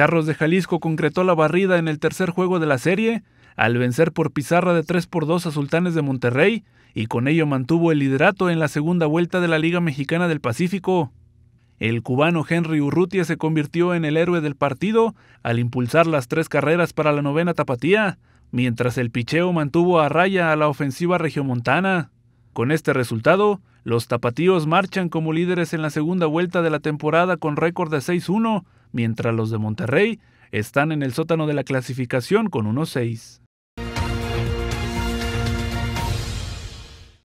Carlos de Jalisco concretó la barrida en el tercer juego de la serie, al vencer por pizarra de 3 por 2 a Sultanes de Monterrey, y con ello mantuvo el liderato en la segunda vuelta de la Liga Mexicana del Pacífico. El cubano Henry Urrutia se convirtió en el héroe del partido al impulsar las tres carreras para la novena tapatía, mientras el picheo mantuvo a raya a la ofensiva regiomontana. Con este resultado, los tapatíos marchan como líderes en la segunda vuelta de la temporada con récord de 6-1, mientras los de Monterrey están en el sótano de la clasificación con 1-6.